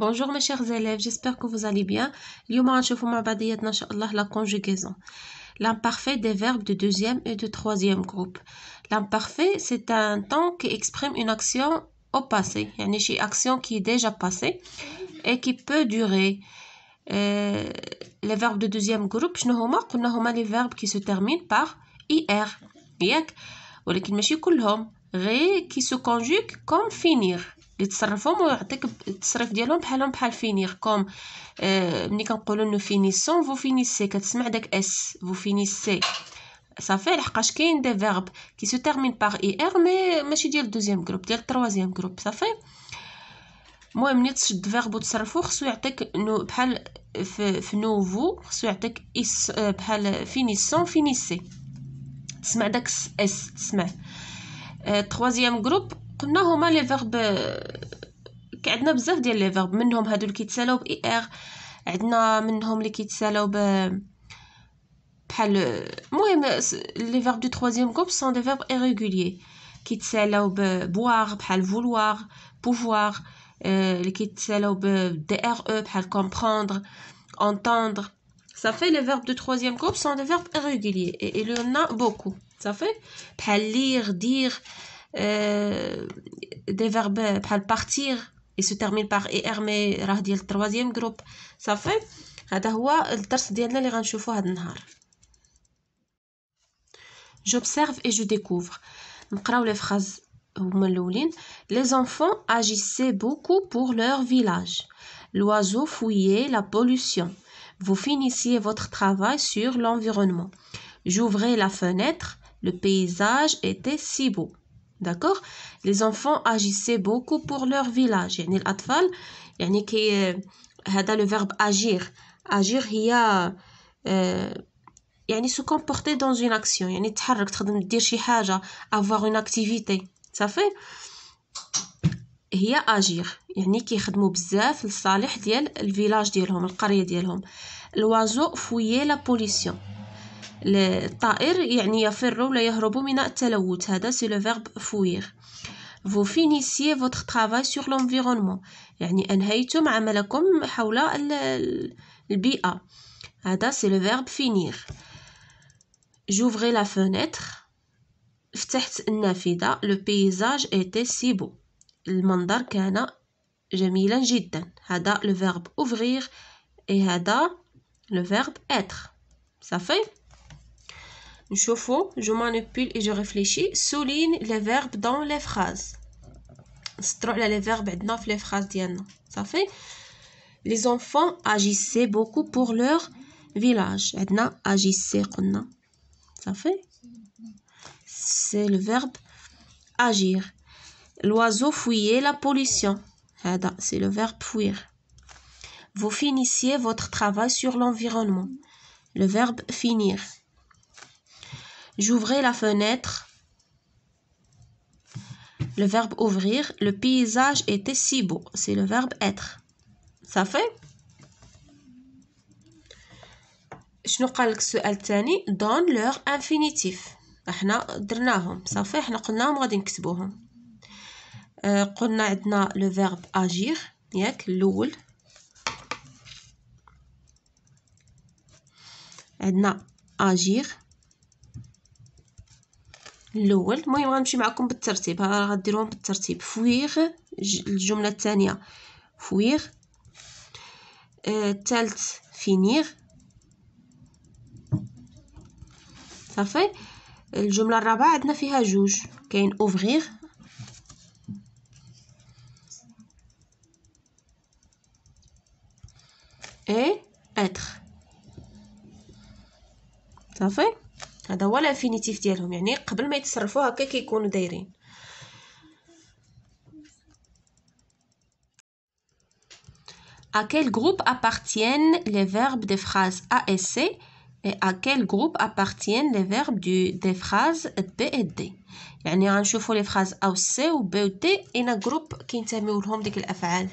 Bonjour mes chers élèves, j'espère que vous allez bien. la conjugaison. L'imparfait des verbes de deuxième et de troisième groupe. L'imparfait, c'est un temps qui exprime une action au passé, une action qui est déjà passée et qui peut durer. Euh, les verbes de deuxième groupe, les verbes qui se terminent par ir. ré les verbes qui se conjugue comme finir اللي تصرفهم ويعطيك التصريف ديالهم بحالهم بحال فينيغ كوم آه، ملي كنقولوا نو فينيسون فو فينيسي كتسمع داك اس فو فينيسي صافي لحقاش كاين دي فيرب كي سو تيرمين باغ اي ار مي ماشي ديال الدوزيام جروب ديال التروازيام جروب صافي المهم ملي تشد فيرب وتصرفو خصو يعطيك نو بحال في, في نوفو خصو يعطيك اس آه، بحال فينيسون فينيسي تسمع داك اس تسمع آه، تروازيام جروب قلنا هما لي فيرب عندنا بزاف ديال لي فيرب منهم هادو اللي كيتسالاو باي ار er، عندنا منهم اللي كيتسالاو ب بحال المهم لي فيرب دو irréguliers بحال فولوار اللي كيتسالاو او er e بحال entendre ça fait les verbes du troisième groupe sont des verbes irréguliers et il y en a beaucoup ça fait بحال lire dire des verbes partir et se termine par ER mais راه ديال groupe ça fait هذا هو الدرس ديالنا اللي غنشوفوا هذا النهار j'observe et je découvre نقراو لي phrases هما الاولين les enfants agissaient beaucoup pour leur village l'oiseau fouillait la pollution vous finissiez votre travail sur l'environnement j'ouvrais la fenêtre le paysage était si beau D'accord Les enfants agissaient beaucoup pour leur village. يعني الأطفال يعني كي هذا le verbe agir. Agir هي يعني se comporter dans une action. يعني تحرك تخدم دير شي حاجه, Avoir une activité. Ça fait هي agir. يعني كيخدموا بزاف لصالح ديال الفيلاج ديالهم القريه ديالهم الوازو فويي لا بوليسيون الطائر يعني يفر ولا يهرب من التلوث هذا سي لو فيرب فوير فو فينيسي فوتر طرافاي سور لونفيرونمون يعني انهيتم عملكم حول البيئه هذا سي لو فيرب فينير جوفري لا فونيتر فتحت النافذه لو بيزاج ايتي سي بو المنظر كان جميلا جدا هذا لو فيرب اوفرير اي هذا لو فيرب اتر صافي Je je manipule et je réfléchis. Souligne les verbes dans les phrases. les verbes dans les phrases Ça fait Les enfants agissaient beaucoup pour leur village. Edna agissait. Ça fait C'est le verbe agir. L'oiseau fouillait la pollution. C'est le verbe fuir. Vous finissiez votre travail sur l'environnement. Le verbe finir. J'ouvrais la fenêtre. Le verbe ouvrir. Le paysage était si beau. C'est le verbe être. Ça fait Je nous donne leur infinitif. Ça fait qu'on hum euh, a le verbe agir. L'oul. Agir. Agir. الاول المهم غنمشي معكم بالترتيب ها غديروهم بالترتيب فويغ الجمله الثانيه فويغ الثالث آه فينيغ صافي الجمله الرابعه عندنا فيها جوج كاين اوفغيغ اي اتر صافي هذا هو الانفينيتيف ديالهم يعني قبل ما يتصرفوا هكا كيكونوا دايرين À quel groupe appartiennent les verbes des phrases A et C et à quel groupe appartiennent les verbes du, des phrases B et D يعني غنشوفوا لي فراز A و C و B و D اين group كينتميو لهم ديك الأفعال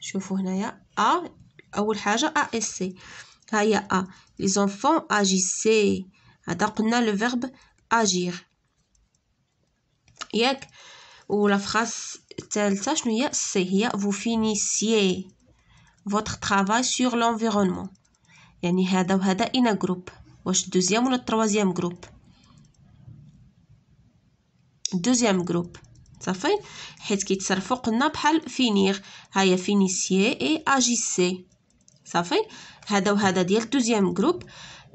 شوفوا هنايا A أول حاجة A ASC ها هي A les enfants agissaient adaptons le verbe agir. Y ou la phrase telle sache nous c'est vous finissiez votre travail sur l'environnement. Y a ni hada hada in un groupe. Voici deuxième ou le troisième groupe. Deuxième groupe. Ça fait? Parce qu'il s'agit de ne finir, à y finissiez et agissez. Ça fait? Hadou hada dire deuxième groupe.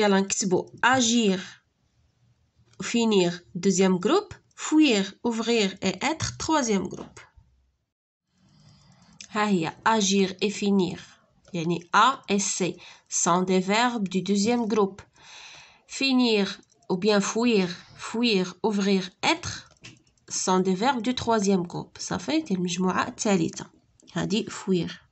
se dit agir finir deuxième groupe fuir ouvrir et être troisième groupe agir et finir y A et C sont des verbes du deuxième groupe finir ou bien fuir fuir ouvrir être sont des verbes du troisième groupe Ça fait صافي المجموعة a dit fuir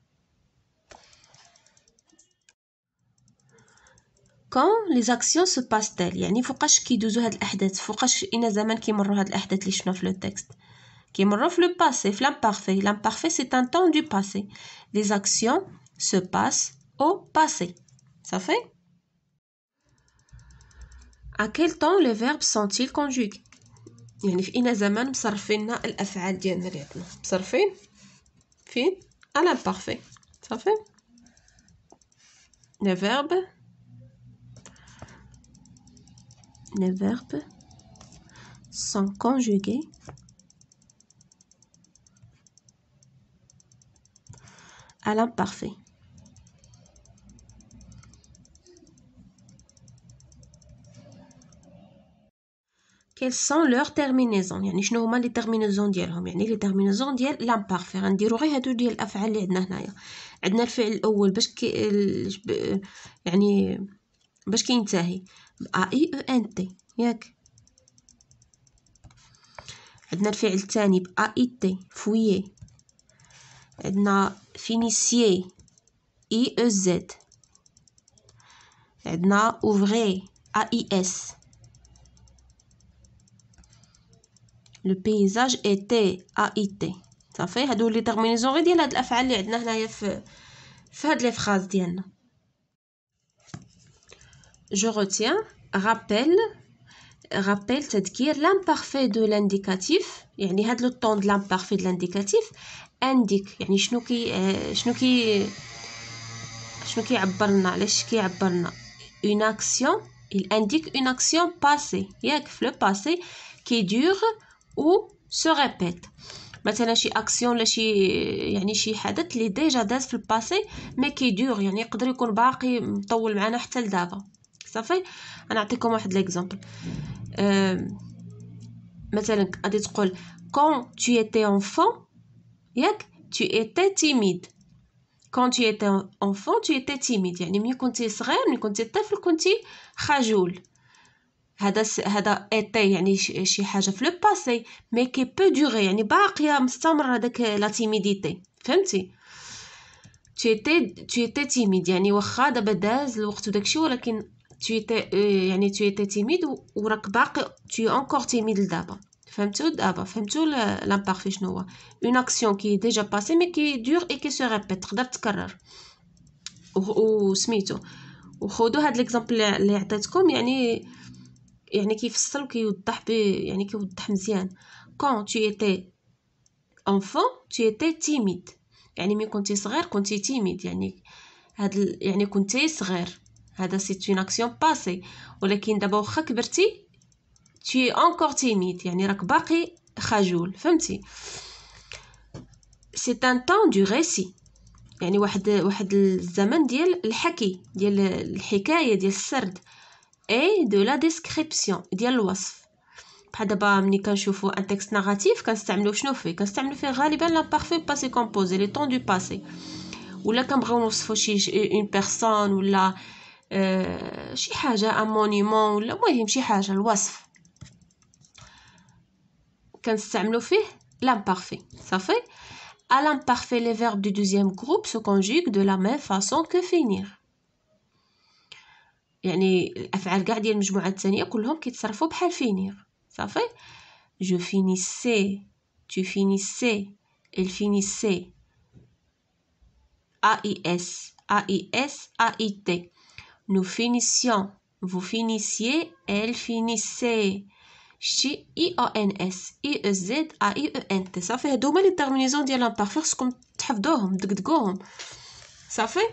les actions se سو باستيل يعني فوقاش كيدوزو هاد الاحداث فوقاش الى زمان كيمروا هاد الاحداث اللي شفنا في لو تيكست كيمروا في لو باسي في لامبارفي لامبارفي سي ان du دو باسي لي زاكسيون سو باس passé. صافي à quel temps les verbes sont-ils conjugués يعني في الافعال ديالنا مصرفين فين صافي les verbes les verbes sont conjugués à l'imparfait. quelles sont leurs terminaisons يعني شنو هما لي تيرمينيزون ديالهم يعني لي تيرمينيزون ديال لامبارفي غنديرو غير هادو ديال الافعال اللي عندنا هنايا عندنا الفعل الاول باش كي يعني باش كينتهي ب ا اي او ان تي ياك عندنا الفعل الثاني ب اي تي فويي عندنا فينيسيي اي او زد عندنا اوفري ا اي اس لو بيزاج ايتي ا اي تي صافي هادو لي تيرمينيزون غير ديال هاد الافعال اللي عندنا هنايا في في هاد لي فراز ديالنا je retiens rappel rappel تذكير l'imparfait de l'indicatif يعني هذا لو طون de l'imparfait de l'indicatif indique يعني شنو كي شنو كي شنو كيعبر لنا علاش كيعبر لنا une action il indique une action passée ياك في le passé qui dure ou se répète مثلا شي اكسيون ولا شي يعني شي حدث اللي ديجا داز في الباسي مي كيدور يعني يقدر يكون باقي مطول معنا حتى لدابا صافي انا نعطيكم واحد ليكزامبل مثلا غادي تقول كون tu étais enfant ياك tu étais timide كون tu étais enfant tu étais timide يعني ملي كنتي صغير ملي كنتي طفل كنتي خجول هذا س... هذا ايتي يعني ش... شي حاجه في لو باسي مي كي بو دوري يعني باقيه مستمره داك لا تيميديتي فهمتي tu étais tu étais timide يعني واخا دابا داز الوقت وداكشي ولكن tu étais يعني tu étais timide راك باقي tu es encore timide دابا فهمتو دابا فهمتو لامبارفي شنو هو اون اكسيون كي ديجا باسي مي كي دور اي كي سو ريبيت تقدر تكرر وسميتو وخذوا هذا ليكزامبل اللي عطيتكم يعني يعني كيفصل وكيوضح يعني كيوضح مزيان quand tu étais enfant tu étais timide يعني ملي كنتي صغير كنتي timide يعني هاد يعني كنتي صغير هذا سي اون اكسيون باسي ولكن دابا واخا كبرتي تي اونكور تيميت يعني راك باقي خجول فهمتي سي ان طون دو ريسي يعني واحد واحد الزمن ديال الحكي ديال الحكايه ديال السرد اي دو لا ديسكريبسيون ديال الوصف بحال دابا ملي كنشوفو ان تيكست ناراتيف كنستعملو شنو فيه كنستعملو فيه غالبا لا بارفي باسي كومبوزي لي طون دو باسي ولا كنبغيو نوصفو شي اون بيرسون ولا آه، شي حاجه امونيمون ولا مهم شي حاجه الوصف كنستعملو فيه لامبارفي صافي à l'imparfait les verbes du deuxième groupe se conjuguent de la même façon que finir يعني الافعال كاع ديال المجموعه الثانيه كلهم كيتصرفوا بحال فينيغ صافي جو فينيسي tu finissais elle finissait a i s a i s a i t Nous finissions. Vous finissiez, elle finissait. Chi I-O-N-S. I-E-Z-A-I-E-N-T. Ça fait deux minutes de terminaison. Par force, comme tu as fait deux Ça fait?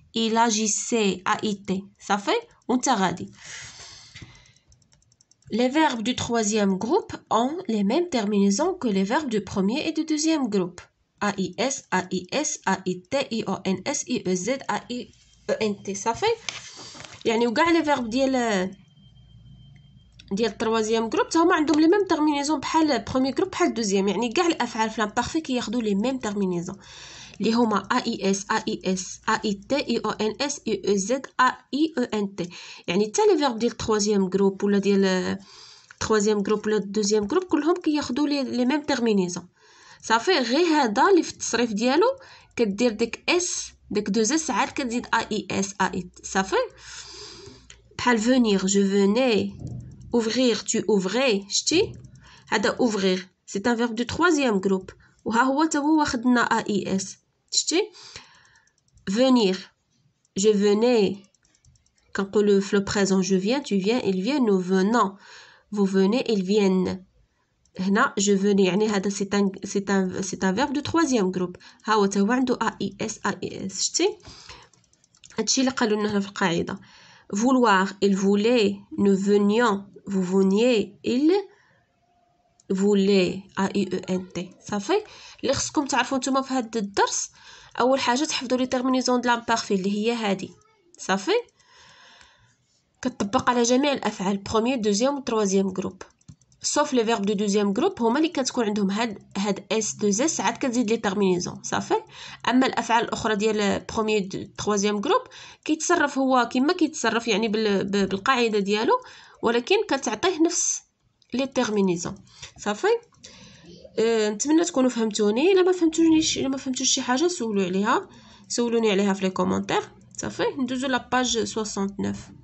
Il agissait a été. Ça fait un ta Les verbes du troisième groupe ont les mêmes terminaisons que les verbes du premier et du deuxième groupe. I-E-Z, A-I-E-N-T, Ça fait يعني وكاع لي فيرب ديال ديال التروازيام جروب تا هما عندهم لي ميم تيرمينيزون بحال برومي جروب بحال دوزيام يعني كاع الافعال في لامبارفي كياخذوا لي ميم تيرمينيزون e e e يعني لي هما ا اي اس ا اي اس ا اي تي اي او ان اس اي او زد ا اي او ان تي يعني حتى لي فيرب ديال التروازيام جروب ولا ديال التروازيام جروب ولا الدوزيام جروب كلهم كياخذوا لي ميم تيرمينيزون صافي غير هذا اللي في التصريف ديالو كدير ديك اس ديك دوز اس عاد كتزيد ا اي اس ا اي صافي بحال فونيغ جو فوني Ouvrir, tu ouvrais, ch'ti? hada ouvrir. C'est un verbe du troisième groupe. وها هو توا واخدنا AIS. ch'ti, venir je venais quand le, le présent je viens tu viens il vient nous venons vous venez ils viennent هنا je venais يعني هذا c'est un c'est un c'est un verbe du troisième groupe ها هو توا عنده AIS AIS ch'ti, هادشي اللي قالوا لنا هنا vouloir il voulait nous venions vous veniez il فولي ا اي او ان تي صافي اللي خصكم تعرفوا نتوما في هذا الدرس اول حاجه تحفظوا لي تيرمينيزون د لامبارفي اللي هي هادي صافي كتطبق على جميع الافعال بروميير دوزيام تروازيام جروب سوف لي فيرب دو دوزيام جروب هما اللي كتكون عندهم هاد هاد اس دو زي ساعات كتزيد لي تيرمينيزون صافي اما الافعال الاخرى ديال بروميير تروازيام جروب كيتصرف هو كما كيتصرف يعني بالقاعده ديالو ولكن كتعطيه نفس لي تيرمينيزون صافي أه نتمنى تكونوا فهمتوني الا ما فهمتونيش الا ما فهمتوش شي حاجه سولوا عليها سولوني عليها في لي كومونتير صافي ندوزو لاباج 69